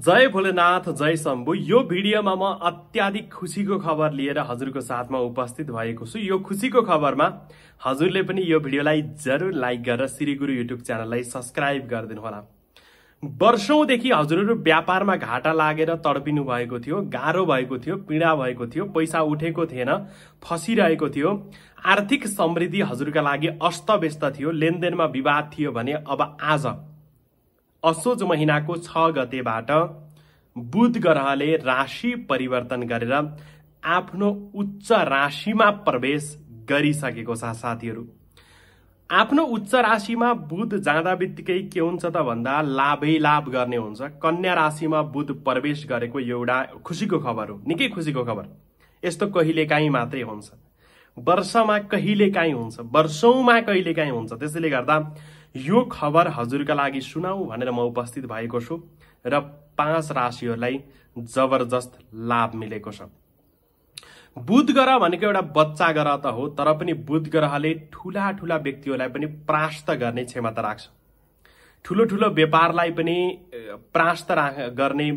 जय भोलेनाथ जय शम्भु यो भिडियोमा म अत्याधिक खुसीको खबर लिएर हजुरको साथमा उपस्थित भएको छु यो खुसीको खबरमा हजुरले पनि यो भिडियोलाई जरुर लाइक गरेर श्री गुरु युट्युब च्यानललाई सब्सक्राइब गरिदिनु होला वर्षौँदेखि हजुरहरू व्यापारमा घाटा लागेर तडपिनु भएको थियो गाह्रो भएको थियो पीडा भएको थियो पैसा उठेको थिएन फसिरहेको थियो आर्थिक समृद्धि हजुरका लागि अस्तव्यस्त थियो लेनदेनमा विवाद थियो भने अब आज असोज महिनाको छ गतेबाट बुध ग्रहले राशि परिवर्तन गरेर आफ्नो उच्च राशिमा प्रवेश गरिसकेको छ साथीहरू आफ्नो उच्च राशिमा बुध जाँदा बित्तिकै के हुन्छ त भन्दा लाभै लाभ गर्ने हुन्छ कन्या राशिमा बुध प्रवेश गरेको एउटा खुसीको खबर हो निकै खुसीको खबर यस्तो कहिलेकाहीँ मात्रै हुन्छ वर्षमा कहिलेकाहीँ हुन्छ वर्षौँमा कहिलेकाहीँ हुन्छ त्यसैले गर्दा यो खबर हजुरका लागि सुनाऊ भनेर म उपस्थित भएको छु र पाँच राशिहरूलाई जबरजस्त लाभ मिलेको छ बुध ग्रह भनेको एउटा बच्चा ग्रह त हो तर पनि बुध ग्रहले ठुला ठुला व्यक्तिहरूलाई पनि प्रास्त गर्ने क्षमता राख्छ ठुलो ठुलो व्यापारलाई पनि प्रास्त राख गर्ने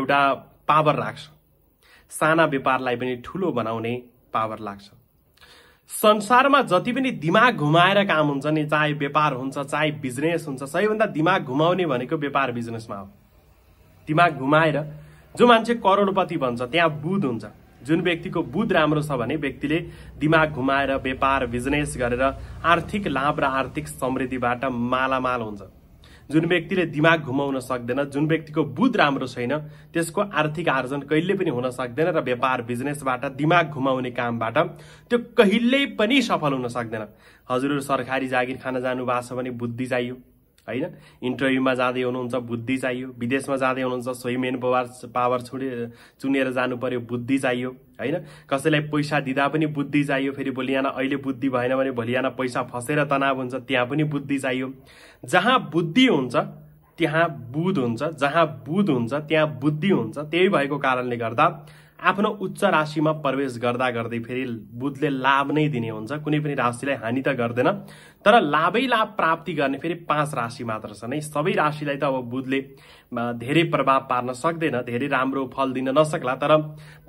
एउटा पावर राख्छ साना व्यापारलाई पनि ठुलो बनाउने पावर लाग्छ संसारमा जति पनि दिमाग घुमाएर काम हुन्छ नि चाहे व्यापार हुन्छ चाहे बिजनेस हुन्छ सबैभन्दा दिमाग घुमाउने भनेको व्यापार बिजनेसमा हो दिमाग घुमाएर जो मान्छे करोडपति भन्छ त्यहाँ बुध हुन्छ जुन व्यक्तिको बुध राम्रो छ भने व्यक्तिले दिमाग घुमाएर व्यापार बिजनेस गरेर आर्थिक लाभ र आर्थिक समृद्धिबाट मालामाल हुन्छ जुन व्यक्तिले दिमाग घुमाउन सक्दैन जुन व्यक्तिको बुध राम्रो छैन त्यसको आर्थिक आर्जन कहिले पनि हुन सक्दैन र व्यापार बिजनेसबाट दिमाग घुमाउने कामबाट त्यो कहिल्यै पनि सफल हुन सक्दैन हजुरहरू सरकारी जागिर खान जानुभएको छ भने बुद्धि चाहियो होइन इन्टरभ्यूमा जाँदै हुनुहुन्छ बुद्धि चाहियो विदेशमा जाँदै हुनुहुन्छ सोही मेन पावर पावर छुने चुनेर जानु पर्यो बुद्धि चाहियो होइन कसैलाई पैसा दिँदा पनि बुद्धि चाहियो फेरि भोलि यहाँ अहिले बुद्धि भएन भने भोलि यहाँ पैसा फसेर तनाव हुन्छ त्यहाँ पनि बुद्धि चाहियो जहाँ बुद्धि हुन्छ त्यहाँ बुध हुन्छ जहाँ बुध हुन्छ त्यहाँ बुद्धि हुन्छ त्यही भएको कारणले गर्दा आफ्नो उच्च राशिमा प्रवेश गर्दा गर्दै फेरि बुधले लाभ नै दिने हुन्छ कुनै पनि राशिलाई हानि त गर्दैन तर लाभै लाभ प्राप्ति गर्ने फेरि पाँच राशि मात्र छन् है सबै राशिलाई त अब बुधले धेरै प्रभाव पार्न सक्दैन धेरै राम्रो फल दिन नसक्ला तर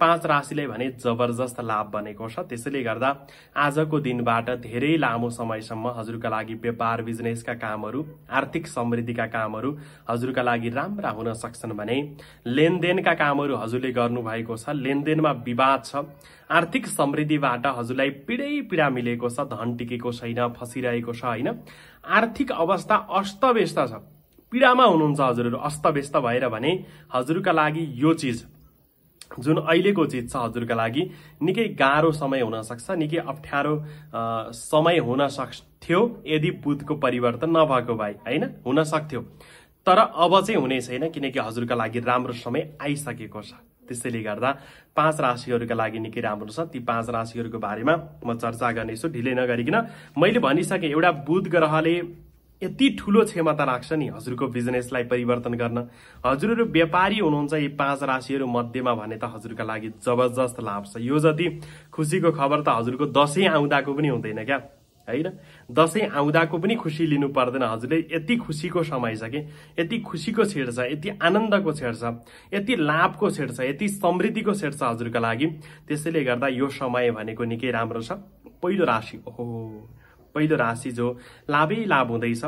पाँच राशिलाई भने जबरजस्त लाभ बनेको छ त्यसैले गर्दा आजको दिनबाट धेरै लामो समयसम्म हजुरका लागि व्यापार बिजनेसका कामहरू आर्थिक समृद्धिका कामहरू हजुरका लागि राम्रा हुन सक्छन् भने लेनदेनका कामहरू हजुरले गर्नुभएको छ लेनदेनमा विवाद छ आर्थिक समृद्धिबाट हजुरलाई पीडै पीडा मिलेको छ धन टिकेको छैन फसिरहेको छ होइन आर्थिक अवस्था अस्तव्यस्त छ पीडामा हुनुहुन्छ हजुरहरू अस्तव्यस्त भएर भने हजुरका लागि यो चिज जुन अहिलेको चिज छ हजुरका लागि निकै गाह्रो समय हुनसक्छ निकै अप्ठ्यारो समय हुन सक्थ्यो यदि बुधको परिवर्तन नभएको भए होइन हुन सक्थ्यो तर अब चाहिँ हुने छैन किनकि हजुरका लागि राम्रो समय आइसकेको छ त्यसैले गर्दा पाँच राशिहरूका लागि निकै राम्रो छ ती पाँच राशिहरूको बारेमा म चर्चा गर्नेछु ढिलै नगरिकन मैले भनिसकेँ एउटा बुध ग्रहले यति ठुलो क्षमता राख्छ नि हजुरको बिजनेसलाई परिवर्तन गर्न हजुरहरू व्यापारी हुनुहुन्छ यी पाँच राशिहरू मध्येमा भने त हजुरका लागि जबरजस्त लाभ छ यो जति खुसीको खबर त हजुरको दसैँ आउँदाको पनि हुँदैन क्या होइन दसैँ आउँदाको पनि खुसी लिनु पर्दैन हजुरले यति खुसीको समय छ कि यति खुसीको छेड छ यति आनन्दको छेड छ यति लाभको छेड छ यति समृद्धिको छेड छ हजुरको लागि त्यसैले गर्दा यो समय भनेको निकै राम्रो छ पहिलो राशि ओहो पहिलो राशि जो लाभै लाभ हुँदैछ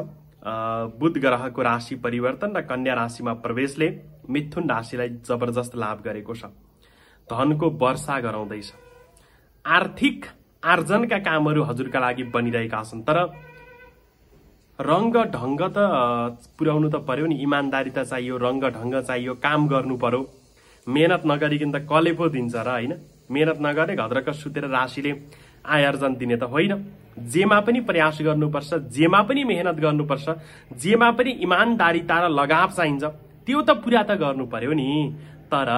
बुध ग्रहको राशि परिवर्तन र कन्या राशिमा प्रवेशले मिथुन राशिलाई जबरजस्त लाभ गरेको छ धनको वर्षा गराउँदैछ आर्थिक आर्जनका कामहरू हजुरका लागि बनिरहेका छन् तर रङ्ग ढङ्ग त पुर्याउनु त पर्यो नि इमान्दारी त चाहियो रङ्ग ढङ्ग चाहियो काम गर्नु पर्यो मेहनत नगरिकन त कले पो दिन्छ र होइन मेहनत नगरे घद्रक सुतेर राशिले आयार्जन दिने त होइन जेमा पनि प्रयास गर्नुपर्छ जेमा पनि मेहनत गर्नुपर्छ जेमा पनि इमान्दारिता र लगाव चाहिन्छ त्यो त पुरा त गर्नु पर्यो नि तर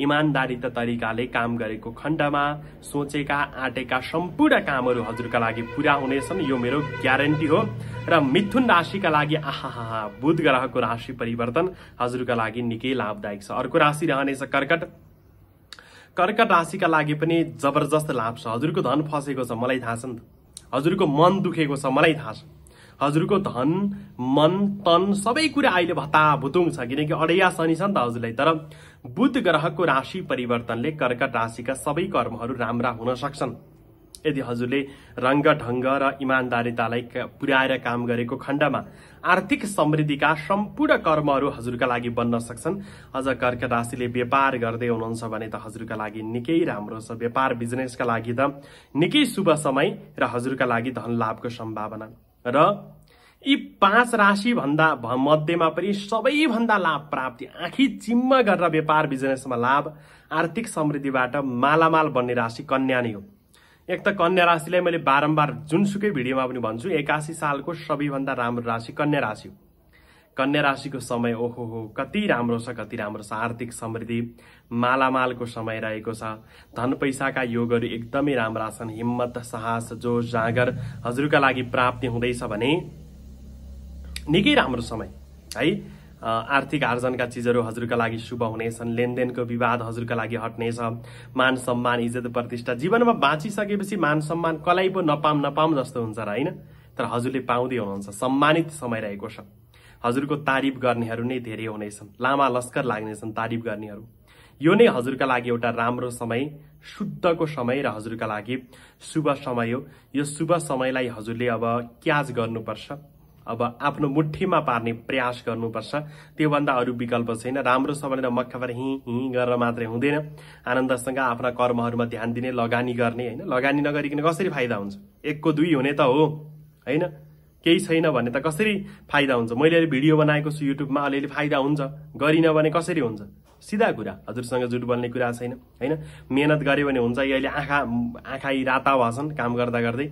इमान्दारी तरिकाले काम गरेको खण्डमा सोचेका आँटेका सम्पूर्ण कामहरू हजुरका लागि पुरा हुनेछन् यो मेरो ग्यारेन्टी हो र मिथुन राशिका लागि आहाहा बुध ग्रहको राशि परिवर्तन हजुरका लागि निकै लाभदायक छ अर्को राशि रहनेछ कर्कट कर्कट राशिका लागि पनि जबरजस्त लाभ छ हजुरको धन फसेको छ मलाई थाहा छ नि हजुरको मन दुखेको छ मलाई थाहा छ हजुरको धन मन तन सबै कुरा अहिले भत्ता भुतुङ छ किनकि अडैया शनि छ नि त हजुरलाई तर बुध ग्रहको राशि परिवर्तनले कर्कट राशिका सबै कर्महरू राम्रा हुन सक्छन् यदि हजुरले रङ्ग ढङ्ग र इमान्दारितालाई पुर्याएर काम गरेको खण्डमा आर्थिक समृद्धिका सम्पूर्ण कर्महरू हजुरका लागि बन्न सक्छन् अझ कर्क राशिले व्यापार गर्दै हुनुहुन्छ भने त हजुरका लागि निकै राम्रो छ व्यापार बिजनेसका लागि त निकै शुभ समय र हजुरका लागि धन लाभको सम्भावना र यी पाँच राशिभन्दा भन्दा मध्येमा पनि सबैभन्दा लाभ प्राप्ति आँखी चिम्म गरेर व्यापार बिजनेसमा लाभ आर्थिक समृद्धिबाट मालामाल बन्ने राशि कन्या नै हो एक त कन्या राशिलाई मैले बारम्बार जुनसुकै भिडियोमा पनि भन्छु एकासी सालको सबैभन्दा राम्रो राशि कन्या राशि हो कन्या राशिको समय ओहो हो कति राम्रो छ कति राम्रो छ आर्थिक समृद्धि मालामालको समय रहेको छ धन पैसाका योगहरू एकदमै राम्रा छन् हिम्मत साहस जो जाँगर हजुरका लागि प्राप्ति हुँदैछ भने निकै राम्रो समय है आर्थिक आर्जनका चिजहरू हजुरका लागि शुभ हुनेछन् लेनदेनको विवाद हजुरका लागि हट्नेछ मान सम्मान इज्जत प्रतिष्ठा जीवनमा बाँचिसकेपछि मान सम्मान कसै पो नपाम नपाम जस्तो हुन्छ र होइन तर हजुरले पाउँदै हुनुहुन्छ सम्मानित समय रहेको छ हजुरको तारिफ गर्नेहरू नै धेरै हुनेछन् लामा लस्कर लाग्नेछन् तारिफ गर्नेहरू यो नै हजुरका लागि एउटा राम्रो समय शुद्धको समय र हजुरका लागि शुभ समय हो यो शुभ समयलाई हजुरले अब क्याज गर्नुपर्छ अब आफ्नो मुठीमा पार्ने प्रयास गर्नुपर्छ त्योभन्दा अरू विकल्प छैन राम्रो छ भनेर मक्खाबाट हिँ हिँ गरेर मात्रै हुँदैन आनन्दसँग आफ्ना कर्महरूमा ध्यान दिने लगानी गर्ने होइन लगानी नगरिकन कसरी फाइदा हुन्छ एकको दुई हुने त हो होइन केही छैन भने त कसरी फाइदा हुन्छ मैले अहिले भिडियो बनाएको छु युट्युबमा अलिअलि फाइदा हुन्छ गरिनँ भने कसरी हुन्छ सिधा कुरा हजुरसँग जुट बल्ने कुरा छैन होइन मेहनत गऱ्यो भने हुन्छ अहिले आँखा आँखा राता भएछन् काम गर्दा गर्दै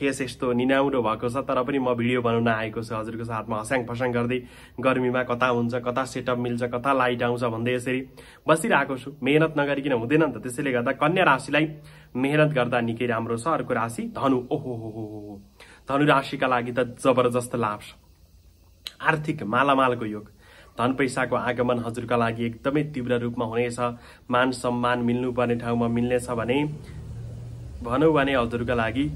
फेस यस्तो निनाउरो भएको छ तर पनि म भिडियो बनाउन आएको छु हजुरको साथमा हस्याङ फस्याङ गर्दै गर्मीमा कता हुन्छ कता सेटअप मिल्छ कता लाइट आउँछ भन्दै यसरी बसिरहेको छु मेहनत नगरिकन हुँदैन नि त त्यसैले गर्दा कन्या राशिलाई मेहनत गर्दा निकै राम्रो छ अर्को राशि धनु ओहो धनु राशिका लागि त जबरजस्त लाभ छ आर्थिक मालामालको योग धन पैसाको आगमन हजुरका लागि एकदमै तीव्र रूपमा हुनेछ मान सम्मान मिल्नुपर्ने ठाउँमा मिल्नेछ भने भनौँ भने हजुरका लागि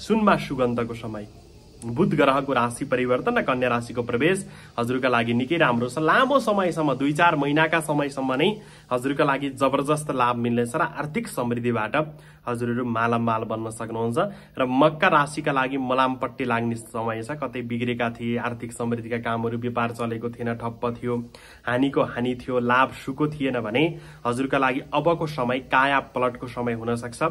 सुनमा सुगन्धको समय बुध ग्रहको राशि परिवर्तन र कन्या राशिको प्रवेश हजुरका लागि निकै राम्रो छ लामो समयसम्म दुई चार महिनाका समयसम्म नै हजुरका लागि जबरजस्त लाभ मिल्नेछ र आर्थिक समृद्धिबाट हजुरहरू मालामाल बन्न सक्नुहुन्छ र मक्का राशिका लागि मलामपट्टि लाग्ने समय छ कतै बिग्रेका थिए आर्थिक समृद्धिका कामहरू व्यापार चलेको थिएन ठप्प थियो हानिको हानि थियो लाभ सुको थिएन भने हजुरका लागि अबको समय काया पलटको समय हुनसक्छ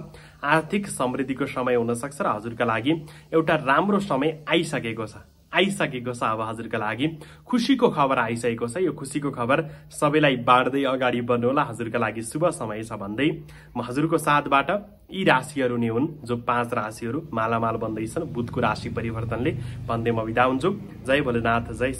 आर्थिक समृद्धिको समय हुनसक्छ र हजुरका लागि एउटा राम्रो समय आइसकेको छ आइसकेको छ अब हजुरका लागि खुसीको खबर आइसकेको छ यो खुसीको खबर सबैलाई बाँड्दै अगाडि बढ्नुहोला हजुरका लागि शुभ समय छ भन्दै म हजुरको साथबाट यी राशिहरू नै हुन् जो पाँच राशिहरू मालामाल बन्दैछन् बुधको राशि परिवर्तनले भन्दै म विदा हुन्छु जय भोलेनाथ जय